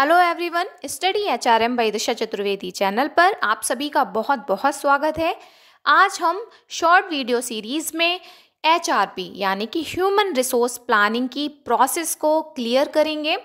hello everyone study HRM by Disha Chaturvedi channel पर आप सभी का बहुत बहुत स्वागत है आज हम शॉर्ट वीडियो सीरीज़ में एचआरपी यानी कि ह्यूमन रिसोर्स प्लानिंग की प्रोसेस को क्लियर करेंगे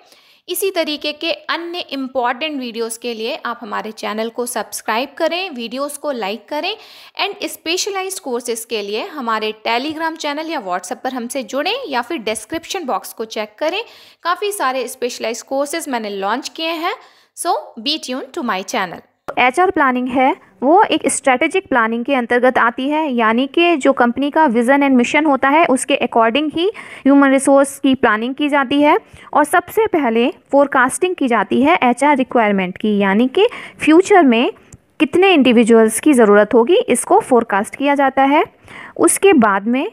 इसी तरीके के अन्य इम्पॉर्टेंट वीडियोस के लिए आप हमारे चैनल को सब्सक्राइब करें वीडियोस को लाइक करें एंड स्पेशलाइज्ड कोर्सेज के लिए हमारे टेलीग्राम चैनल या व्हाट्सएप पर हमसे जुड़ें या फिर डिस्क्रिप्शन बॉक्स को चेक करें काफ़ी सारे स्पेशलाइज कोर्सेज मैंने लॉन्च किए हैं so be tune to my channel H planning है वो एक स्ट्रेटेजिक प्लानिंग के अंतर्गत आती है यानी कि जो कंपनी का विज़न एंड मिशन होता है उसके अकॉर्डिंग ही ह्यूमन रिसोर्स की प्लानिंग की जाती है और सबसे पहले फोरकास्टिंग की जाती है एच रिक्वायरमेंट की यानी कि फ्यूचर में कितने इंडिविजुअल्स की ज़रूरत होगी इसको फोरकास्ट किया जाता है उसके बाद में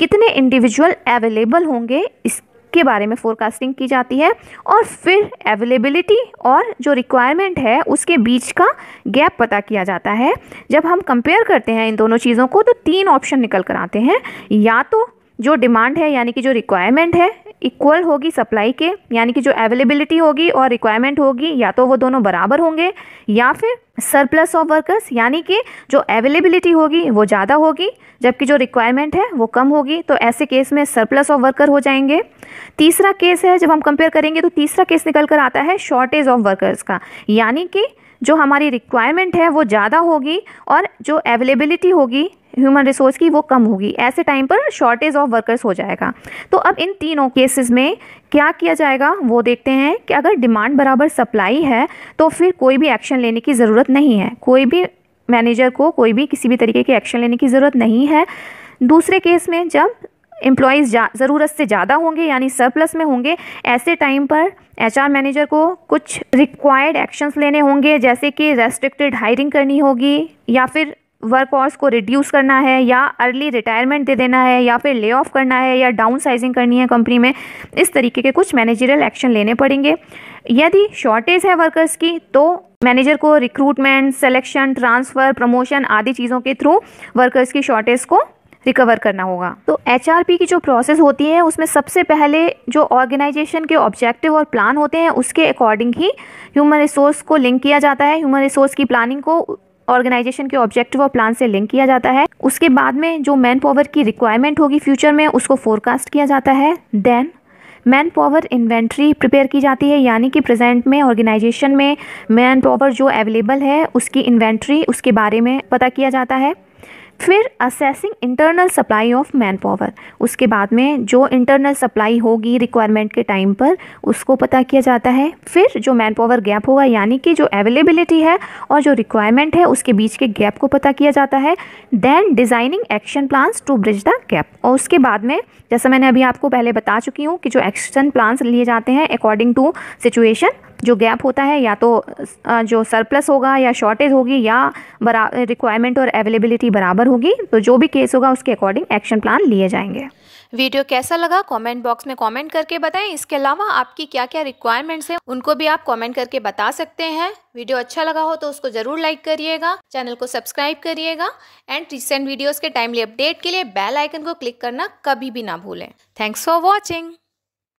कितने इंडिविजुअल अवेलेबल होंगे इस के बारे में फोरकास्टिंग की जाती है और फिर अवेलेबिलिटी और जो रिक्वायरमेंट है उसके बीच का गैप पता किया जाता है जब हम कंपेयर करते हैं इन दोनों चीज़ों को तो तीन ऑप्शन निकल कर आते हैं या तो जो डिमांड है यानी कि जो रिक्वायरमेंट है इक्वल होगी सप्लाई के यानी कि जो अवेलेबिलिटी होगी और रिक्वायरमेंट होगी या तो वो दोनों बराबर होंगे या फिर सरप्लस ऑफ वर्कर्स यानी कि जो अवेलेबिलिटी होगी वो ज़्यादा होगी जबकि जो रिक्वायरमेंट है वो कम होगी तो ऐसे केस में सरप्लस ऑफ वर्कर हो जाएंगे तीसरा केस है जब हम कंपेयर करेंगे तो तीसरा केस निकल कर आता है शॉर्टेज ऑफ वर्कर्स का यानी कि जो हमारी रिक्वायरमेंट है वो ज़्यादा होगी और जो अवेलेबिलिटी होगी ह्यूमन रिसोर्स की वो कम होगी ऐसे टाइम पर शॉर्टेज ऑफ वर्कर्स हो जाएगा तो अब इन तीनों केसेस में क्या किया जाएगा वो देखते हैं कि अगर डिमांड बराबर सप्लाई है तो फिर कोई भी एक्शन लेने की ज़रूरत नहीं है कोई भी मैनेजर को कोई भी किसी भी तरीके के एक्शन लेने की ज़रूरत नहीं है दूसरे केस में जब एम्प्लॉज ज़रूरत से ज़्यादा होंगे यानी सरप्लस में होंगे ऐसे टाइम पर एचआर मैनेजर को कुछ रिक्वायर्ड एक्शंस लेने होंगे जैसे कि रेस्ट्रिक्टेड हायरिंग करनी होगी या फिर वर्कफोर्स को रिड्यूस करना है या अर्ली रिटायरमेंट दे देना है या फिर ले ऑफ करना है या डाउन साइजिंग करनी है कंपनी में इस तरीके के कुछ मैनेजरियल एक्शन लेने पड़ेंगे यदि शॉर्टेज है वर्कर्स की तो मैनेजर को रिक्रूटमेंट सेलेक्शन ट्रांसफ़र प्रमोशन आदि चीज़ों के थ्रू वर्कर्स की शॉर्टेज को रिकवर करना होगा तो एच की जो प्रोसेस होती है उसमें सबसे पहले जो ऑर्गेनाइजेशन के ऑब्जेक्टिव और प्लान होते हैं उसके अकॉर्डिंग ही ह्यूमन रिसोर्स को लिंक किया जाता है ह्यूमन रिसोर्स की प्लानिंग को ऑर्गेनाइजेशन के ऑब्जेक्टिव और प्लान से लिंक किया जाता है उसके बाद में जो मैन पावर की रिक्वायरमेंट होगी फ्यूचर में उसको फोरकास्ट किया जाता है then manpower inventory prepare की जाती है यानी कि प्रेजेंट में ऑर्गेनाइजेशन में मैन पावर जो अवेलेबल है उसकी इन्वेंट्री उसके बारे में पता किया जाता है फिर assessing internal supply of manpower उसके बाद में जो इंटरनल सप्लाई होगी रिक्वायरमेंट के टाइम पर उसको पता किया जाता है फिर जो मैन पावर गैप होगा यानी कि जो अवेलेबिलिटी है और जो रिक्वायरमेंट है उसके बीच के गैप को पता किया जाता है then designing action plans to bridge the gap और उसके बाद में जैसा मैंने अभी आपको पहले बता चुकी हूँ कि जो एक्शन प्लान्स लिए जाते हैं अकॉर्डिंग टू सिचुएशन जो गैप होता है या तो जो सरप्लस होगा या शॉर्टेज होगी या बरा रिक्वायरमेंट और अवेलेबिलिटी बराबर होगी तो जो भी केस होगा उसके अकॉर्डिंग एक्शन प्लान लिए जाएंगे वीडियो कैसा लगा कमेंट बॉक्स में कमेंट करके बताएं इसके अलावा आपकी क्या क्या रिक्वायरमेंट्स हैं उनको भी आप कमेंट करके बता सकते हैं वीडियो अच्छा लगा हो तो उसको जरूर लाइक करिएगा चैनल को सब्सक्राइब करिएगा एंड रिसेंट वीडियोस के टाइमली अपडेट के लिए बेल आइकन को क्लिक करना कभी भी ना भूलें थैंक्स फॉर वॉचिंग